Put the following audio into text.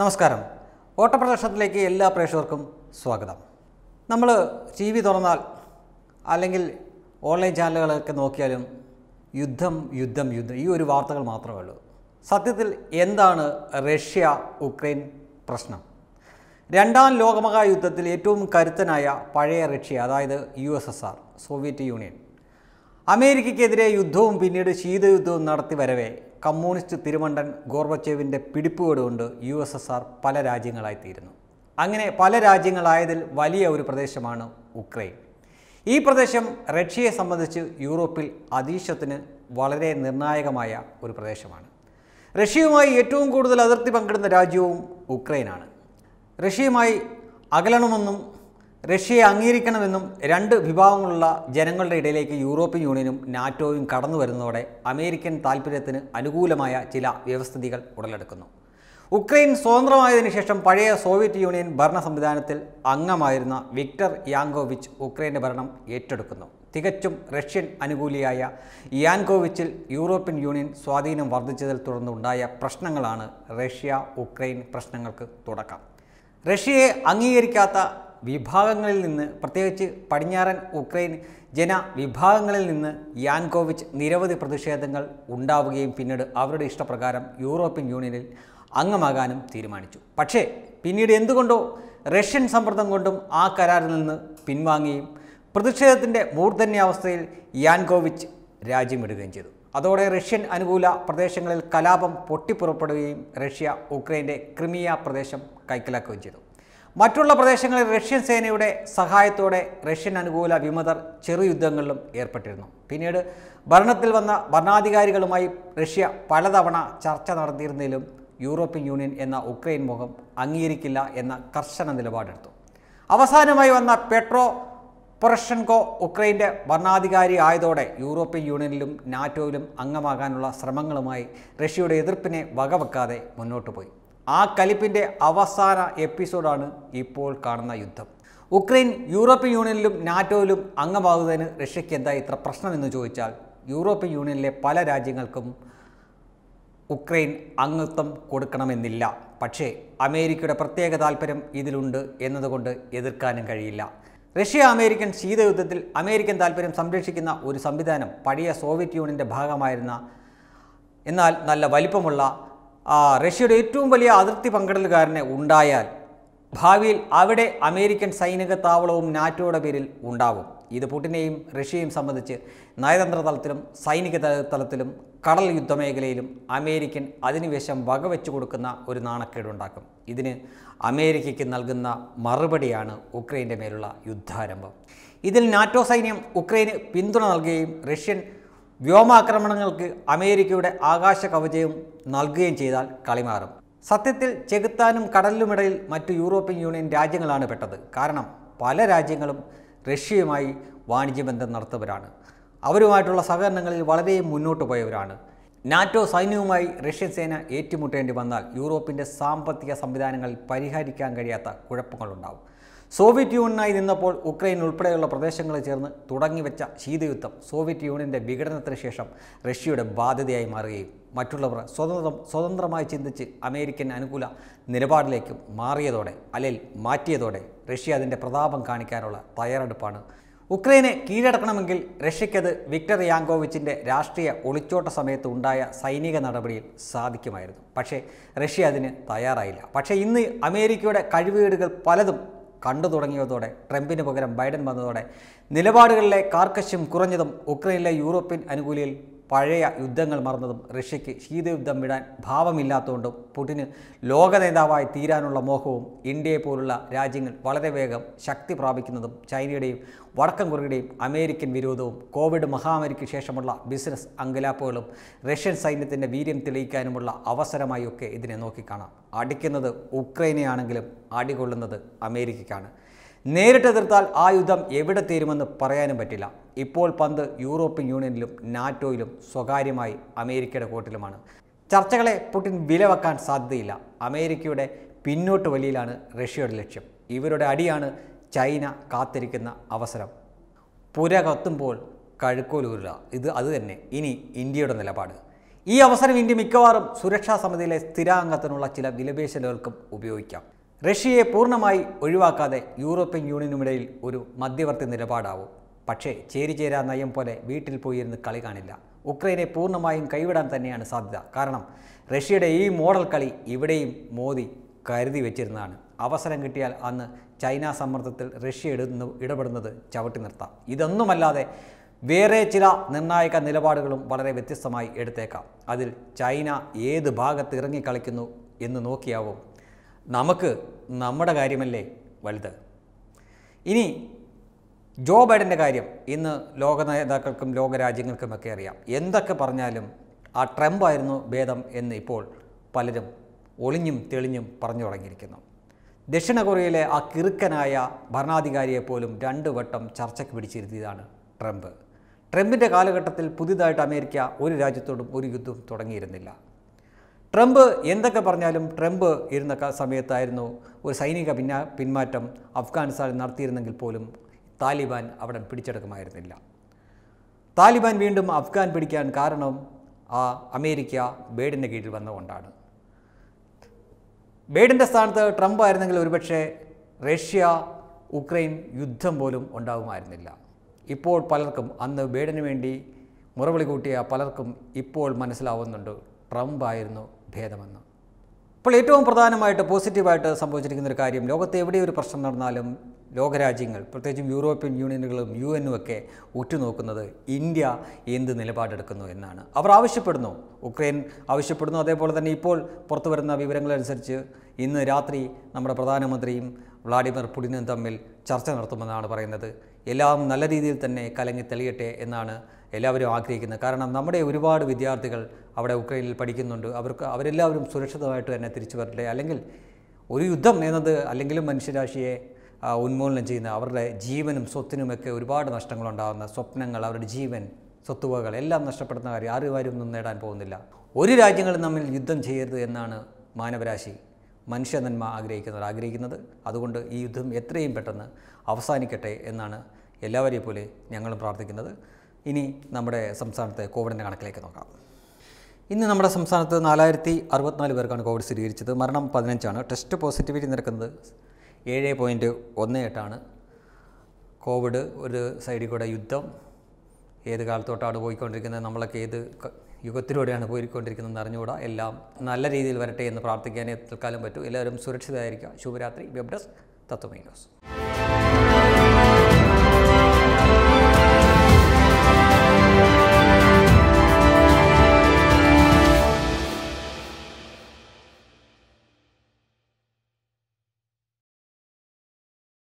നമസ്കാരം ഓട്ടപ്രദർശനത്തിലേക്ക് എല്ലാ പ്രേക്ഷകർക്കും സ്വാഗതം നമ്മൾ ടി വി തുറന്നാൽ അല്ലെങ്കിൽ ഓൺലൈൻ ചാനലുകളൊക്കെ നോക്കിയാലും യുദ്ധം യുദ്ധം യുദ്ധം ഈ ഒരു വാർത്തകൾ മാത്രമേ ഉള്ളൂ സത്യത്തിൽ എന്താണ് റഷ്യ ഉക്രൈൻ പ്രശ്നം രണ്ടാം ലോകമഹായുദ്ധത്തിൽ ഏറ്റവും കരുത്തനായ പഴയ റഷ്യ അതായത് U S S R Soviet Union അമേരിക്കയ്ക്കെതിരെ യുദ്ധവും പിന്നീട് ശീതയുദ്ധവും നടത്തി വരവേ കമ്മ്യൂണിസ്റ്റ് തിരുമണ്ടൻ ഗോർബച്ചേവിൻ്റെ പിടിപ്പുകേടുകൊണ്ട് യു എസ് എസ് ആർ പല രാജ്യങ്ങളായിത്തീരുന്നു അങ്ങനെ പല രാജ്യങ്ങളായതിൽ വലിയ ഒരു പ്രദേശമാണ് ഉക്രൈൻ ഈ പ്രദേശം റഷ്യയെ സംബന്ധിച്ച് യൂറോപ്പിൽ അതീശത്തിന് വളരെ നിർണായകമായ ഒരു പ്രദേശമാണ് റഷ്യയുമായി ഏറ്റവും കൂടുതൽ അതിർത്തി പങ്കിടുന്ന രാജ്യവും ഉക്രൈനാണ് റഷ്യയുമായി അകലണമെന്നും റഷ്യയെ അംഗീകരിക്കണമെന്നും രണ്ട് വിഭാഗങ്ങളുള്ള ജനങ്ങളുടെ ഇടയിലേക്ക് യൂറോപ്യൻ യൂണിയനും നാറ്റോയും കടന്നു വരുന്നതോടെ അമേരിക്കൻ താൽപ്പര്യത്തിന് അനുകൂലമായ ചില വ്യവസ്ഥിതികൾ ഉടലെടുക്കുന്നു ഉക്രൈൻ സ്വതന്ത്രമായതിനു ശേഷം പഴയ സോവിയറ്റ് യൂണിയൻ ഭരണ സംവിധാനത്തിൽ അംഗമായിരുന്ന വിക്ടർ യാങ്കോവിച്ച് ഉക്രൈൻ്റെ ഭരണം ഏറ്റെടുക്കുന്നു തികച്ചും റഷ്യൻ അനുകൂലിയായ യാൻകോവിച്ചിൽ യൂറോപ്യൻ യൂണിയൻ സ്വാധീനം വർദ്ധിച്ചതിൽ തുടർന്നുണ്ടായ പ്രശ്നങ്ങളാണ് റഷ്യ ഉക്രൈൻ പ്രശ്നങ്ങൾക്ക് തുടക്കം റഷ്യയെ അംഗീകരിക്കാത്ത വിഭാഗങ്ങളിൽ നിന്ന് പ്രത്യേകിച്ച് പടിഞ്ഞാറൻ ഉക്രൈൻ ജന വിഭാഗങ്ങളിൽ നിന്ന് യാൻകോവിച്ച് നിരവധി പ്രതിഷേധങ്ങൾ ഉണ്ടാവുകയും പിന്നീട് അവരുടെ ഇഷ്ടപ്രകാരം യൂറോപ്യൻ യൂണിയനിൽ അംഗമാകാനും തീരുമാനിച്ചു പക്ഷേ പിന്നീട് എന്തുകൊണ്ടോ റഷ്യൻ സമ്മർദ്ദം കൊണ്ടും ആ കരാറിൽ നിന്ന് പിൻവാങ്ങുകയും പ്രതിഷേധത്തിൻ്റെ മൂർധന്യാവസ്ഥയിൽ യാൻകോവിച്ച് രാജ്യമിടുകയും ചെയ്തു അതോടെ റഷ്യൻ അനുകൂല പ്രദേശങ്ങളിൽ കലാപം പൊട്ടിപ്പുറപ്പെടുകയും റഷ്യ ഉക്രൈൻ്റെ ക്രിമിയ പ്രദേശം കൈക്കലാക്കുകയും ചെയ്തു മറ്റുള്ള പ്രദേശങ്ങളിൽ റഷ്യൻ സേനയുടെ സഹായത്തോടെ റഷ്യൻ അനുകൂല വിമതർ ചെറു യുദ്ധങ്ങളിലും ഏർപ്പെട്ടിരുന്നു പിന്നീട് ഭരണത്തിൽ വന്ന ഭരണാധികാരികളുമായി റഷ്യ പലതവണ ചർച്ച നടത്തിയിരുന്നതിലും യൂറോപ്യൻ യൂണിയൻ എന്ന ഉക്രൈൻ മുഖം അംഗീകരിക്കില്ല എന്ന കർശന നിലപാടെടുത്തു അവസാനമായി വന്ന പെട്രോ പൊറഷൻകോ ഉക്രൈൻ്റെ ഭരണാധികാരി ആയതോടെ യൂറോപ്യൻ യൂണിയനിലും നാറ്റോയിലും അംഗമാകാനുള്ള ശ്രമങ്ങളുമായി റഷ്യയുടെ എതിർപ്പിനെ വകവെക്കാതെ മുന്നോട്ട് പോയി ആ കലിപ്പിൻ്റെ അവസാന എപ്പിസോഡാണ് ഇപ്പോൾ കാണുന്ന യുദ്ധം ഉക്രൈൻ യൂറോപ്യൻ യൂണിയനിലും നാറ്റോയിലും അംഗമാകുന്നതിന് റഷ്യയ്ക്ക് എന്താ ഇത്ര പ്രശ്നമെന്ന് ചോദിച്ചാൽ യൂറോപ്യൻ യൂണിയനിലെ പല രാജ്യങ്ങൾക്കും ഉക്രൈൻ അംഗത്വം കൊടുക്കണമെന്നില്ല പക്ഷേ അമേരിക്കയുടെ പ്രത്യേക താല്പര്യം ഇതിലുണ്ട് എന്നതുകൊണ്ട് എതിർക്കാനും കഴിയില്ല റഷ്യ അമേരിക്കൻ ശീതയുദ്ധത്തിൽ അമേരിക്കൻ താല്പര്യം സംരക്ഷിക്കുന്ന ഒരു സംവിധാനം പഴയ സോവിയറ്റ് യൂണിയൻ്റെ ഭാഗമായിരുന്ന എന്നാൽ നല്ല വലിപ്പമുള്ള റഷ്യയുടെ ഏറ്റവും വലിയ അതിർത്തി പങ്കിടലുകാരന് ഉണ്ടായാൽ ഭാവിയിൽ അവിടെ അമേരിക്കൻ സൈനിക താവളവും നാറ്റോയുടെ പേരിൽ ഉണ്ടാവും ഇത് പുടിനെയും റഷ്യയും സംബന്ധിച്ച് നയതന്ത്ര തലത്തിലും സൈനിക തലത്തിലും കടൽ യുദ്ധമേഖലയിലും അമേരിക്കൻ അധിനിവേശം വകവെച്ചു കൊടുക്കുന്ന ഒരു നാണക്കേടുണ്ടാക്കും ഇതിന് അമേരിക്കയ്ക്ക് നൽകുന്ന മറുപടിയാണ് ഉക്രൈൻ്റെ മേലുള്ള യുദ്ധാരംഭം ഇതിൽ നാറ്റോ സൈന്യം ഉക്രൈന് പിന്തുണ നൽകുകയും റഷ്യൻ വ്യോമാക്രമണങ്ങൾക്ക് അമേരിക്കയുടെ ആകാശ കവചയും നൽകുകയും ചെയ്താൽ കളിമാറും സത്യത്തിൽ ചെകുത്താനും കടലിലുമിടയിൽ മറ്റു യൂറോപ്യൻ യൂണിയൻ രാജ്യങ്ങളാണ് പെട്ടത് കാരണം പല രാജ്യങ്ങളും റഷ്യയുമായി വാണിജ്യബന്ധം നടത്തുന്നവരാണ് അവരുമായിട്ടുള്ള സഹകരണങ്ങളിൽ വളരെ മുന്നോട്ട് പോയവരാണ് നാറ്റോ സൈന്യവുമായി റഷ്യൻ സേന ഏറ്റുമുട്ടേണ്ടി വന്നാൽ യൂറോപ്പിൻ്റെ സാമ്പത്തിക സംവിധാനങ്ങളിൽ പരിഹരിക്കാൻ കഴിയാത്ത കുഴപ്പങ്ങളുണ്ടാവും സോവിയറ്റ് യൂണിയനായി നിന്നപ്പോൾ ഉക്രൈൻ ഉൾപ്പെടെയുള്ള പ്രദേശങ്ങളിൽ ചേർന്ന് തുടങ്ങിവെച്ച ശീതയുദ്ധം സോവിയറ്റ് യൂണിയൻ്റെ വിഘടനത്തിന് ശേഷം റഷ്യയുടെ ബാധ്യതയായി മാറുകയും മറ്റുള്ളവർ സ്വതന്ത്രം സ്വതന്ത്രമായി ചിന്തിച്ച് അമേരിക്കൻ അനുകൂല നിലപാടിലേക്ക് മാറിയതോടെ അല്ലെങ്കിൽ മാറ്റിയതോടെ റഷ്യ അതിൻ്റെ പ്രതാപം കാണിക്കാനുള്ള തയ്യാറെടുപ്പാണ് ഉക്രൈനെ കീഴടക്കണമെങ്കിൽ റഷ്യക്കത് വിക്ടർ യാങ്കോവിച്ചിൻ്റെ രാഷ്ട്രീയ ഒളിച്ചോട്ട സമയത്ത് ഉണ്ടായ സൈനിക നടപടിയിൽ സാധിക്കുമായിരുന്നു പക്ഷേ റഷ്യ അതിന് തയ്യാറായില്ല പക്ഷേ ഇന്ന് അമേരിക്കയുടെ കഴിവുകേടുകൾ പലതും കണ്ടു തുടങ്ങിയതോടെ ട്രംപിന് പകരം ബൈഡൻ വന്നതോടെ നിലപാടുകളിലെ കാർക്കശ്യം കുറഞ്ഞതും ഉക്രൈനിലെ യൂറോപ്യൻ അനുകൂലിയിൽ പഴയ യുദ്ധങ്ങൾ മറന്നതും റഷ്യയ്ക്ക് ശീതയുദ്ധം വിടാൻ ഭാവമില്ലാത്തതുകൊണ്ടും പുടിന് ലോക നേതാവായി തീരാനുള്ള മോഹവും ഇന്ത്യയെ പോലുള്ള രാജ്യങ്ങൾ വളരെ വേഗം ശക്തി പ്രാപിക്കുന്നതും ചൈനയുടെയും വടക്കം കൊറിയയുടെയും അമേരിക്കൻ വിരോധവും കോവിഡ് മഹാമാരിക്ക് ശേഷമുള്ള ബിസിനസ് അങ്കലാപ്പുകളും റഷ്യൻ സൈന്യത്തിൻ്റെ വീര്യം തെളിയിക്കാനുമുള്ള അവസരമായി ഒക്കെ ഇതിനെ നോക്കിക്കാണാം അടിക്കുന്നത് ഉക്രൈനെയാണെങ്കിലും അടികൊള്ളുന്നത് അമേരിക്കയ്ക്കാണ് നേരിട്ട് എതിർത്താൽ ആ യുദ്ധം എവിടെ തീരുമെന്ന് പറയാനും പറ്റില്ല ഇപ്പോൾ പന്ത് യൂറോപ്യൻ യൂണിയനിലും നാറ്റോയിലും സ്വകാര്യമായി അമേരിക്കയുടെ കോട്ടിലുമാണ് ചർച്ചകളെ പുടിൻ വിലവെക്കാൻ സാധ്യതയില്ല അമേരിക്കയുടെ പിന്നോട്ട് വലിയിലാണ് റഷ്യയുടെ ലക്ഷ്യം ഇവരുടെ അടിയാണ് ചൈന കാത്തിരിക്കുന്ന അവസരം പുര കത്തുമ്പോൾ കഴുക്കോലൂരുക ഇത് അതുതന്നെ ഇനി ഇന്ത്യയുടെ നിലപാട് ഈ അവസരം ഇന്ത്യ മിക്കവാറും സുരക്ഷാ സമിതിയിലെ സ്ഥിരാംഗത്തിനുള്ള ചില വിലപേശലുകൾക്കും ഉപയോഗിക്കാം റഷ്യയെ പൂർണ്ണമായി ഒഴിവാക്കാതെ യൂറോപ്യൻ യൂണിയനുമിടയിൽ ഒരു മധ്യവർത്തി നിലപാടാവും പക്ഷേ ചേരിചേരാ നയം പോലെ വീട്ടിൽ പോയിരുന്ന് കളി കാണില്ല ഉക്രൈനെ പൂർണ്ണമായും കൈവിടാൻ തന്നെയാണ് സാധ്യത കാരണം റഷ്യയുടെ ഈ മോഡൽ കളി ഇവിടെയും മോദി കരുതി വെച്ചിരുന്നതാണ് അവസരം കിട്ടിയാൽ അന്ന് ചൈന സമ്മർദ്ദത്തിൽ റഷ്യ ഇടുന്നു ഇടപെടുന്നത് ചവിട്ടി നിർത്താം ഇതൊന്നുമല്ലാതെ വേറെ ചില നിർണായക നിലപാടുകളും വളരെ വ്യത്യസ്തമായി എടുത്തേക്കാം അതിൽ ചൈന ഏത് ഭാഗത്ത് ഇറങ്ങിക്കളിക്കുന്നു എന്ന് നോക്കിയാവും നമുക്ക് നമ്മുടെ കാര്യമല്ലേ വലുത് ഇനി ജോ ബൈഡൻ്റെ കാര്യം ഇന്ന് ലോക നേതാക്കൾക്കും ലോക രാജ്യങ്ങൾക്കുമൊക്കെ അറിയാം എന്തൊക്കെ പറഞ്ഞാലും ആ ട്രംപ് ആയിരുന്നു ഭേദം എന്ന് ഇപ്പോൾ പലരും ഒളിഞ്ഞും തെളിഞ്ഞും പറഞ്ഞു തുടങ്ങിയിരിക്കുന്നു ദക്ഷിണ കൊറിയയിലെ ആ കിറുക്കനായ ഭരണാധികാരിയെ പോലും രണ്ടു വട്ടം ചർച്ചയ്ക്ക് പിടിച്ചിരുത്തിയതാണ് ട്രംപ് ട്രംപിൻ്റെ കാലഘട്ടത്തിൽ പുതിയതായിട്ട് അമേരിക്ക ഒരു രാജ്യത്തോടും ഒരു യുദ്ധം തുടങ്ങിയിരുന്നില്ല ട്രംപ് എന്തൊക്കെ പറഞ്ഞാലും ട്രംപ് ഇരുന്ന സമയത്തായിരുന്നു ഒരു സൈനിക പിന്ന പിന്മാറ്റം അഫ്ഗാനിസ്ഥാനിൽ നടത്തിയിരുന്നെങ്കിൽ പോലും താലിബാൻ അവിടെ പിടിച്ചെടുക്കുമായിരുന്നില്ല താലിബാൻ വീണ്ടും അഫ്ഗാൻ പിടിക്കാൻ കാരണം ആ അമേരിക്ക ബേഡിൻ്റെ കീഴിൽ വന്നുകൊണ്ടാണ് ബേഡിൻ്റെ സ്ഥാനത്ത് ട്രംപ് ആയിരുന്നെങ്കിൽ ഒരുപക്ഷെ റഷ്യ ഉക്രൈൻ യുദ്ധം പോലും ഉണ്ടാകുമായിരുന്നില്ല ഇപ്പോൾ പലർക്കും അന്ന് ബേഡിന് വേണ്ടി മുറവിളി കൂട്ടിയ പലർക്കും ഇപ്പോൾ മനസ്സിലാവുന്നുണ്ട് ട്രംപ് ആയിരുന്നു ഭേദമെന്ന് ഇപ്പോൾ ഏറ്റവും പ്രധാനമായിട്ട് പോസിറ്റീവായിട്ട് സംഭവിച്ചിരിക്കുന്ന ഒരു കാര്യം ലോകത്ത് എവിടെ ഒരു പ്രശ്നം നടന്നാലും ലോകരാജ്യങ്ങൾ പ്രത്യേകിച്ചും യൂറോപ്യൻ യൂണിയനുകളും യു എനും ഒക്കെ ഉറ്റുനോക്കുന്നത് ഇന്ത്യ എന്ത് നിലപാടെടുക്കുന്നു എന്നാണ് അവർ ആവശ്യപ്പെടുന്നു ഉക്രൈൻ ആവശ്യപ്പെടുന്നു അതേപോലെ തന്നെ ഇപ്പോൾ പുറത്തു വരുന്ന വിവരങ്ങളനുസരിച്ച് ഇന്ന് രാത്രി നമ്മുടെ പ്രധാനമന്ത്രിയും വ്ളാഡിമിർ പുടിനും തമ്മിൽ ചർച്ച നടത്തുമെന്നാണ് പറയുന്നത് എല്ലാം നല്ല രീതിയിൽ തന്നെ കലങ്ങി തെളിയട്ടെ എന്നാണ് എല്ലാവരും ആഗ്രഹിക്കുന്നത് കാരണം നമ്മുടെ ഒരുപാട് വിദ്യാർത്ഥികൾ അവിടെ ഉക്രൈനിൽ പഠിക്കുന്നുണ്ട് അവർക്ക് അവരെല്ലാവരും സുരക്ഷിതമായിട്ട് തന്നെ തിരിച്ചു വരട്ടെ അല്ലെങ്കിൽ ഒരു യുദ്ധം എന്നത് അല്ലെങ്കിലും മനുഷ്യരാശിയെ ഉന്മൂലനം ചെയ്യുന്ന അവരുടെ ജീവനും സ്വത്തിനുമൊക്കെ ഒരുപാട് നഷ്ടങ്ങളുണ്ടാകുന്ന സ്വപ്നങ്ങൾ അവരുടെ ജീവൻ സ്വത്തുവകൾ എല്ലാം നഷ്ടപ്പെടുന്ന കാര്യം ആരും ആരും ഒന്നും നേടാൻ പോകുന്നില്ല ഒരു രാജ്യങ്ങളും തമ്മിൽ യുദ്ധം ചെയ്യരുത് എന്നാണ് മാനവരാശി മനുഷ്യനന്മ നന്മ ആഗ്രഹിക്കുന്നവർ ആഗ്രഹിക്കുന്നത് അതുകൊണ്ട് ഈ യുദ്ധം എത്രയും പെട്ടെന്ന് അവസാനിക്കട്ടെ എന്നാണ് എല്ലാവരെയും പോലെ ഞങ്ങളും പ്രാർത്ഥിക്കുന്നത് ഇനി നമ്മുടെ സംസ്ഥാനത്തെ കോവിഡിൻ്റെ കണക്കിലേക്ക് നോക്കാം ഇന്ന് നമ്മുടെ സംസ്ഥാനത്ത് നാലായിരത്തി അറുപത്തിനാല് പേർക്കാണ് കോവിഡ് സ്ഥിരീകരിച്ചത് മരണം പതിനഞ്ചാണ് ടെസ്റ്റ് പോസിറ്റിവിറ്റി നിരക്കുന്നത് ഏഴ് പോയിൻറ്റ് ഒന്ന് എട്ടാണ് കോവിഡ് ഒരു സൈഡിൽ കൂടെ യുദ്ധം ഏത് കാലത്തോട്ടാണ് പോയിക്കൊണ്ടിരിക്കുന്നത് നമ്മളൊക്കെ ഏത് യുഗത്തിലൂടെയാണ് പോയിക്കൊണ്ടിരിക്കുന്നതെന്ന് അറിഞ്ഞുകൂടാ എല്ലാം നല്ല രീതിയിൽ വരട്ടെ എന്ന് പ്രാർത്ഥിക്കാനേ തൽക്കാലം പറ്റൂ എല്ലാവരും സുരക്ഷിതരായിരിക്കുക ശുഭരാത്രി വെബ് ഡെസ്ക് തത്വമൈ ന്യൂസ്